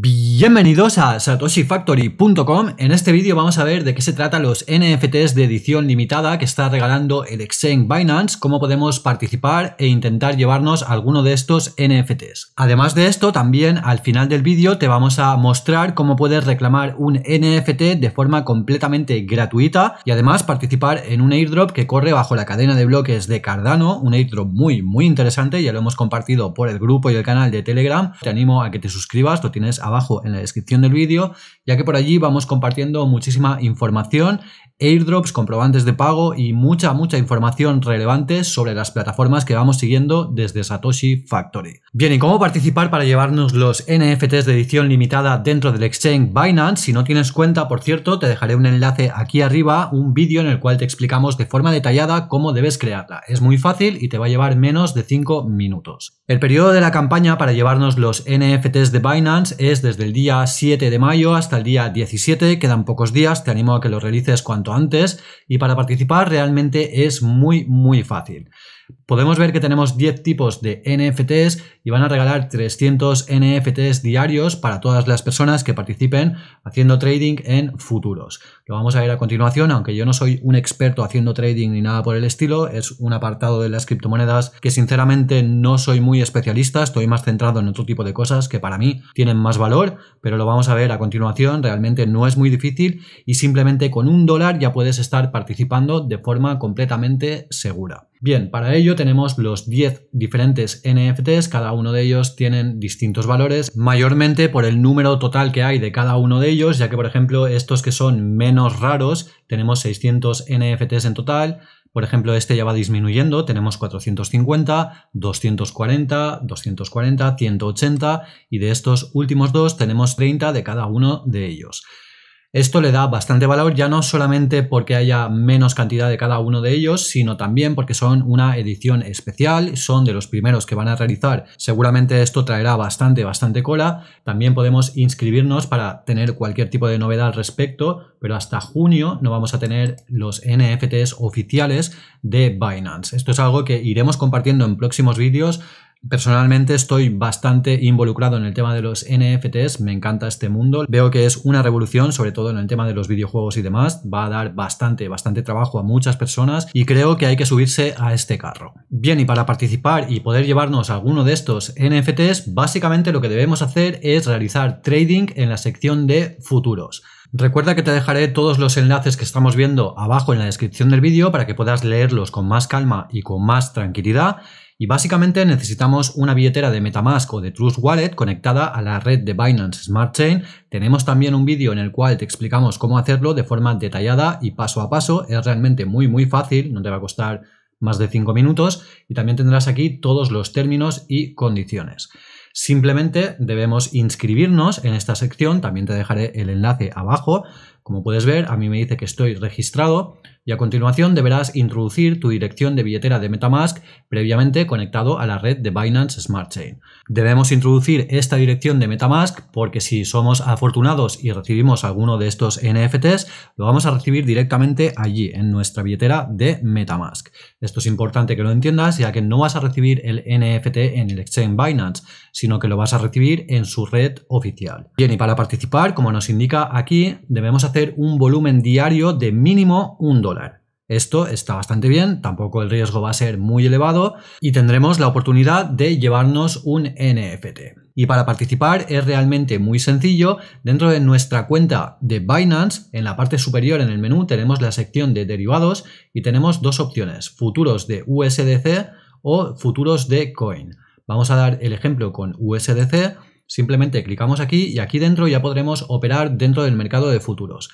be Bienvenidos a satoshifactory.com. En este vídeo vamos a ver de qué se trata los NFTs de edición limitada que está regalando el exchange Binance, cómo podemos participar e intentar llevarnos alguno de estos NFTs. Además de esto, también al final del vídeo te vamos a mostrar cómo puedes reclamar un NFT de forma completamente gratuita y además participar en un airdrop que corre bajo la cadena de bloques de Cardano, un airdrop muy muy interesante, ya lo hemos compartido por el grupo y el canal de Telegram. Te animo a que te suscribas, lo tienes abajo en la descripción del vídeo, ya que por allí vamos compartiendo muchísima información, airdrops, comprobantes de pago y mucha, mucha información relevante sobre las plataformas que vamos siguiendo desde Satoshi Factory. Bien, ¿y cómo participar para llevarnos los NFTs de edición limitada dentro del exchange Binance? Si no tienes cuenta, por cierto, te dejaré un enlace aquí arriba, un vídeo en el cual te explicamos de forma detallada cómo debes crearla. Es muy fácil y te va a llevar menos de 5 minutos. El periodo de la campaña para llevarnos los NFTs de Binance es desde el día 7 de mayo hasta el día 17, quedan pocos días, te animo a que lo realices cuanto antes y para participar realmente es muy muy fácil. Podemos ver que tenemos 10 tipos de NFTs y van a regalar 300 NFTs diarios para todas las personas que participen haciendo trading en futuros. Lo vamos a ver a continuación, aunque yo no soy un experto haciendo trading ni nada por el estilo, es un apartado de las criptomonedas que sinceramente no soy muy especialista, estoy más centrado en otro tipo de cosas que para mí tienen más valor, pero lo vamos a ver a continuación, realmente no es muy difícil y simplemente con un dólar ya puedes estar participando de forma completamente segura. Bien, para ello tenemos los 10 diferentes NFTs, cada uno de ellos tienen distintos valores, mayormente por el número total que hay de cada uno de ellos, ya que por ejemplo estos que son menos raros, tenemos 600 NFTs en total, por ejemplo este ya va disminuyendo, tenemos 450, 240, 240, 180 y de estos últimos dos tenemos 30 de cada uno de ellos. Esto le da bastante valor ya no solamente porque haya menos cantidad de cada uno de ellos, sino también porque son una edición especial, son de los primeros que van a realizar. Seguramente esto traerá bastante, bastante cola. También podemos inscribirnos para tener cualquier tipo de novedad al respecto, pero hasta junio no vamos a tener los NFTs oficiales de Binance. Esto es algo que iremos compartiendo en próximos vídeos Personalmente estoy bastante involucrado en el tema de los NFTs, me encanta este mundo, veo que es una revolución, sobre todo en el tema de los videojuegos y demás, va a dar bastante, bastante trabajo a muchas personas y creo que hay que subirse a este carro. Bien, y para participar y poder llevarnos alguno de estos NFTs, básicamente lo que debemos hacer es realizar trading en la sección de futuros. Recuerda que te dejaré todos los enlaces que estamos viendo abajo en la descripción del vídeo para que puedas leerlos con más calma y con más tranquilidad. Y básicamente necesitamos una billetera de Metamask o de Trust Wallet conectada a la red de Binance Smart Chain. Tenemos también un vídeo en el cual te explicamos cómo hacerlo de forma detallada y paso a paso. Es realmente muy muy fácil, no te va a costar más de 5 minutos y también tendrás aquí todos los términos y condiciones. Simplemente debemos inscribirnos en esta sección, también te dejaré el enlace abajo como puedes ver, a mí me dice que estoy registrado y a continuación deberás introducir tu dirección de billetera de Metamask previamente conectado a la red de Binance Smart Chain. Debemos introducir esta dirección de Metamask porque si somos afortunados y recibimos alguno de estos NFTs, lo vamos a recibir directamente allí, en nuestra billetera de Metamask. Esto es importante que lo entiendas ya que no vas a recibir el NFT en el exchange Binance, sino que lo vas a recibir en su red oficial. Bien, y para participar, como nos indica aquí, debemos hacer un volumen diario de mínimo un dólar. Esto está bastante bien, tampoco el riesgo va a ser muy elevado y tendremos la oportunidad de llevarnos un NFT. Y para participar es realmente muy sencillo. Dentro de nuestra cuenta de Binance, en la parte superior en el menú tenemos la sección de derivados y tenemos dos opciones, futuros de USDC o futuros de Coin. Vamos a dar el ejemplo con USDC Simplemente clicamos aquí y aquí dentro ya podremos operar dentro del mercado de futuros.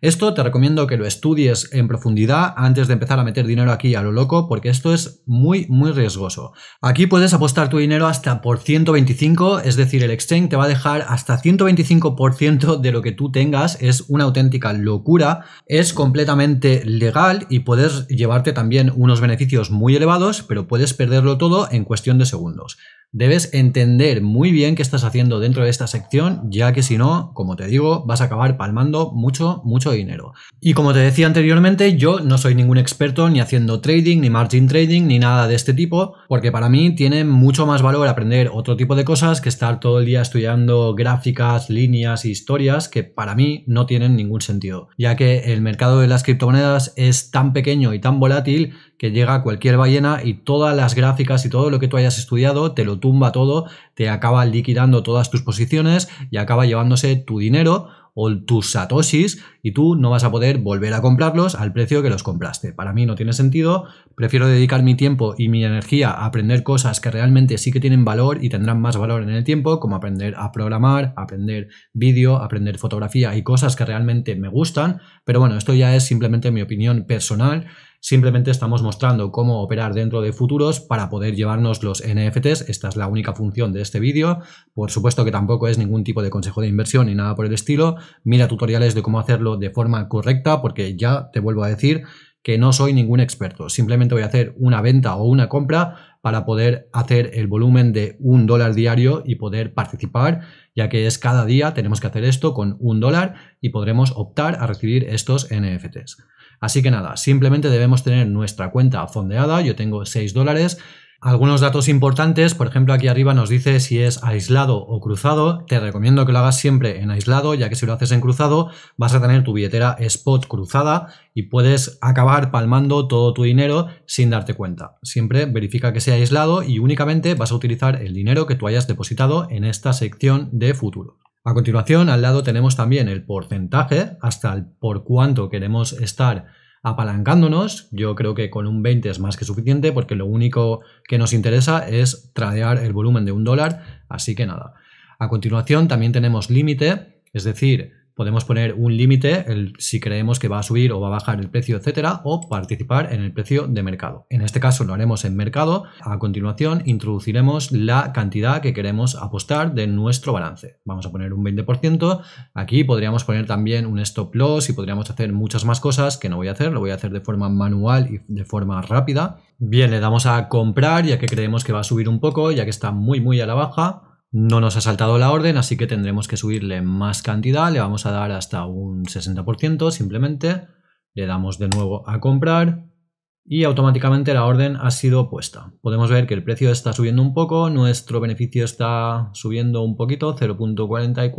Esto te recomiendo que lo estudies en profundidad antes de empezar a meter dinero aquí a lo loco, porque esto es muy, muy riesgoso. Aquí puedes apostar tu dinero hasta por 125, es decir, el exchange te va a dejar hasta 125% de lo que tú tengas, es una auténtica locura, es completamente legal y puedes llevarte también unos beneficios muy elevados, pero puedes perderlo todo en cuestión de segundos debes entender muy bien qué estás haciendo dentro de esta sección, ya que si no, como te digo, vas a acabar palmando mucho, mucho dinero. Y como te decía anteriormente, yo no soy ningún experto ni haciendo trading, ni margin trading, ni nada de este tipo, porque para mí tiene mucho más valor aprender otro tipo de cosas que estar todo el día estudiando gráficas, líneas e historias que para mí no tienen ningún sentido, ya que el mercado de las criptomonedas es tan pequeño y tan volátil que llega cualquier ballena y todas las gráficas y todo lo que tú hayas estudiado te lo tumba todo, te acaba liquidando todas tus posiciones y acaba llevándose tu dinero o tus satoshis y tú no vas a poder volver a comprarlos al precio que los compraste. Para mí no tiene sentido, prefiero dedicar mi tiempo y mi energía a aprender cosas que realmente sí que tienen valor y tendrán más valor en el tiempo, como aprender a programar, aprender vídeo, aprender fotografía y cosas que realmente me gustan. Pero bueno, esto ya es simplemente mi opinión personal Simplemente estamos mostrando cómo operar dentro de futuros para poder llevarnos los NFTs. Esta es la única función de este vídeo. Por supuesto que tampoco es ningún tipo de consejo de inversión ni nada por el estilo. Mira tutoriales de cómo hacerlo de forma correcta porque ya te vuelvo a decir que no soy ningún experto. Simplemente voy a hacer una venta o una compra para poder hacer el volumen de un dólar diario y poder participar, ya que es cada día tenemos que hacer esto con un dólar y podremos optar a recibir estos NFTs. Así que nada, simplemente debemos tener nuestra cuenta fondeada, yo tengo 6 dólares, algunos datos importantes, por ejemplo aquí arriba nos dice si es aislado o cruzado, te recomiendo que lo hagas siempre en aislado ya que si lo haces en cruzado vas a tener tu billetera spot cruzada y puedes acabar palmando todo tu dinero sin darte cuenta. Siempre verifica que sea aislado y únicamente vas a utilizar el dinero que tú hayas depositado en esta sección de futuro. A continuación, al lado tenemos también el porcentaje, hasta el por cuánto queremos estar apalancándonos. Yo creo que con un 20 es más que suficiente porque lo único que nos interesa es tradear el volumen de un dólar. Así que nada. A continuación también tenemos límite, es decir, podemos poner un límite si creemos que va a subir o va a bajar el precio, etcétera, o participar en el precio de mercado. En este caso lo haremos en mercado. A continuación introduciremos la cantidad que queremos apostar de nuestro balance. Vamos a poner un 20%. Aquí podríamos poner también un stop loss y podríamos hacer muchas más cosas que no voy a hacer. Lo voy a hacer de forma manual y de forma rápida. Bien, le damos a comprar ya que creemos que va a subir un poco, ya que está muy muy a la baja no nos ha saltado la orden, así que tendremos que subirle más cantidad. Le vamos a dar hasta un 60% simplemente. Le damos de nuevo a comprar y automáticamente la orden ha sido puesta. Podemos ver que el precio está subiendo un poco, nuestro beneficio está subiendo un poquito, 0.44,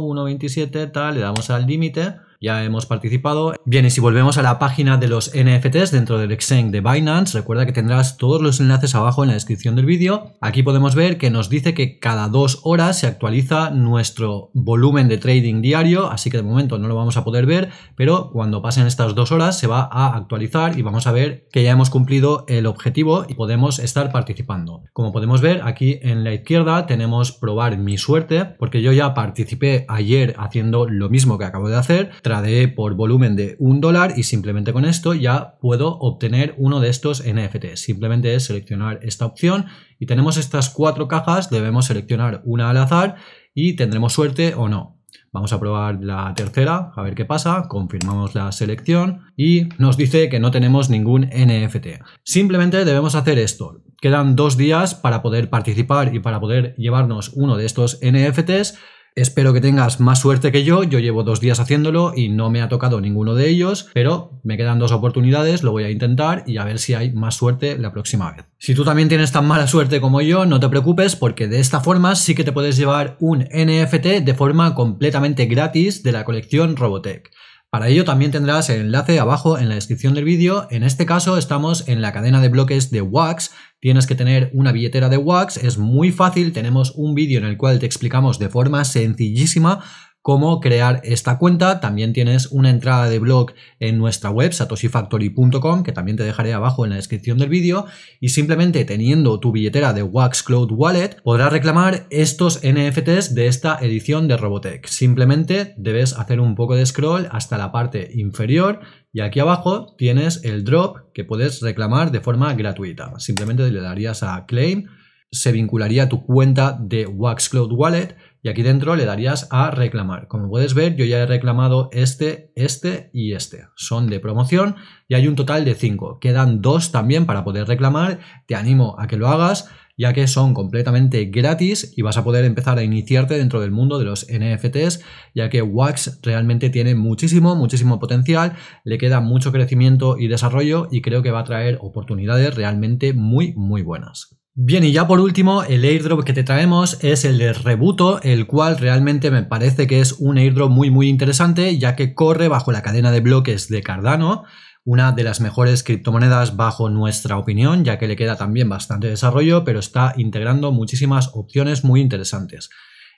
1.27, tal, le damos al límite ya hemos participado. Bien, y si volvemos a la página de los NFTs dentro del exchange de Binance, recuerda que tendrás todos los enlaces abajo en la descripción del vídeo. Aquí podemos ver que nos dice que cada dos horas se actualiza nuestro volumen de trading diario, así que de momento no lo vamos a poder ver, pero cuando pasen estas dos horas se va a actualizar y vamos a ver que ya hemos cumplido el objetivo y podemos estar participando. Como podemos ver, aquí en la izquierda tenemos probar mi suerte, porque yo ya participé ayer haciendo lo mismo que acabo de hacer, de por volumen de un dólar y simplemente con esto ya puedo obtener uno de estos NFTs. Simplemente es seleccionar esta opción y tenemos estas cuatro cajas, debemos seleccionar una al azar y tendremos suerte o no. Vamos a probar la tercera, a ver qué pasa, confirmamos la selección y nos dice que no tenemos ningún NFT. Simplemente debemos hacer esto. Quedan dos días para poder participar y para poder llevarnos uno de estos NFTs Espero que tengas más suerte que yo. Yo llevo dos días haciéndolo y no me ha tocado ninguno de ellos, pero me quedan dos oportunidades, lo voy a intentar y a ver si hay más suerte la próxima vez. Si tú también tienes tan mala suerte como yo, no te preocupes porque de esta forma sí que te puedes llevar un NFT de forma completamente gratis de la colección Robotech. Para ello también tendrás el enlace abajo en la descripción del vídeo. En este caso estamos en la cadena de bloques de WAX. Tienes que tener una billetera de WAX, es muy fácil, tenemos un vídeo en el cual te explicamos de forma sencillísima cómo crear esta cuenta. También tienes una entrada de blog en nuestra web satoshifactory.com que también te dejaré abajo en la descripción del vídeo y simplemente teniendo tu billetera de Wax Cloud Wallet podrás reclamar estos NFTs de esta edición de Robotech. Simplemente debes hacer un poco de scroll hasta la parte inferior y aquí abajo tienes el drop que puedes reclamar de forma gratuita. Simplemente le darías a claim, se vincularía tu cuenta de Wax Cloud Wallet y aquí dentro le darías a reclamar. Como puedes ver, yo ya he reclamado este, este y este. Son de promoción y hay un total de 5. Quedan dos también para poder reclamar. Te animo a que lo hagas ya que son completamente gratis y vas a poder empezar a iniciarte dentro del mundo de los NFTs, ya que Wax realmente tiene muchísimo, muchísimo potencial, le queda mucho crecimiento y desarrollo y creo que va a traer oportunidades realmente muy, muy buenas. Bien, y ya por último, el airdrop que te traemos es el de Rebuto, el cual realmente me parece que es un airdrop muy muy interesante, ya que corre bajo la cadena de bloques de Cardano, una de las mejores criptomonedas bajo nuestra opinión, ya que le queda también bastante desarrollo, pero está integrando muchísimas opciones muy interesantes.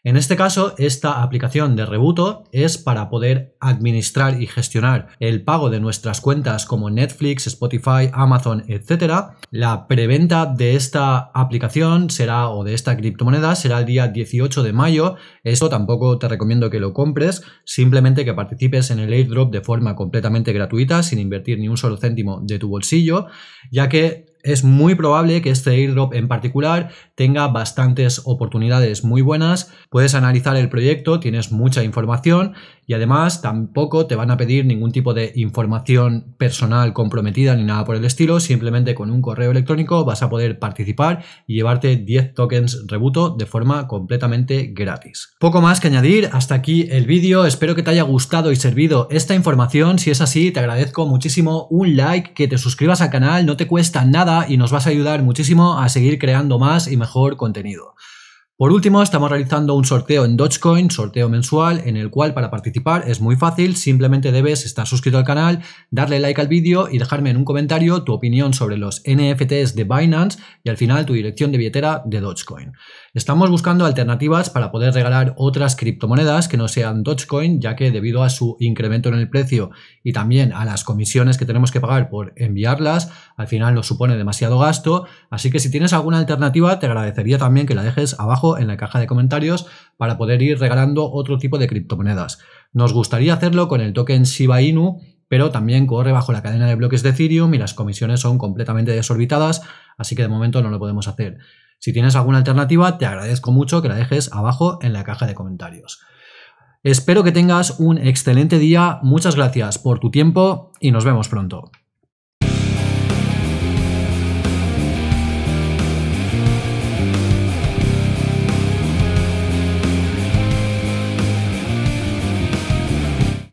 En este caso, esta aplicación de Rebuto es para poder administrar y gestionar el pago de nuestras cuentas como Netflix, Spotify, Amazon, etc. La preventa de esta aplicación será o de esta criptomoneda será el día 18 de mayo. Eso tampoco te recomiendo que lo compres, simplemente que participes en el airdrop de forma completamente gratuita, sin invertir ni un solo céntimo de tu bolsillo, ya que es muy probable que este airdrop en particular tenga bastantes oportunidades muy buenas. Puedes analizar el proyecto, tienes mucha información y además tampoco te van a pedir ningún tipo de información personal comprometida ni nada por el estilo, simplemente con un correo electrónico vas a poder participar y llevarte 10 tokens Rebuto de forma completamente gratis. Poco más que añadir, hasta aquí el vídeo, espero que te haya gustado y servido esta información, si es así te agradezco muchísimo un like, que te suscribas al canal, no te cuesta nada y nos vas a ayudar muchísimo a seguir creando más y mejor contenido. Por último, estamos realizando un sorteo en Dogecoin, sorteo mensual, en el cual para participar es muy fácil, simplemente debes estar suscrito al canal, darle like al vídeo y dejarme en un comentario tu opinión sobre los NFTs de Binance y al final tu dirección de billetera de Dogecoin. Estamos buscando alternativas para poder regalar otras criptomonedas que no sean Dogecoin, ya que debido a su incremento en el precio y también a las comisiones que tenemos que pagar por enviarlas, al final nos supone demasiado gasto. Así que si tienes alguna alternativa, te agradecería también que la dejes abajo en la caja de comentarios para poder ir regalando otro tipo de criptomonedas. Nos gustaría hacerlo con el token Shiba Inu, pero también corre bajo la cadena de bloques de Ethereum y las comisiones son completamente desorbitadas, así que de momento no lo podemos hacer. Si tienes alguna alternativa, te agradezco mucho que la dejes abajo en la caja de comentarios. Espero que tengas un excelente día, muchas gracias por tu tiempo y nos vemos pronto.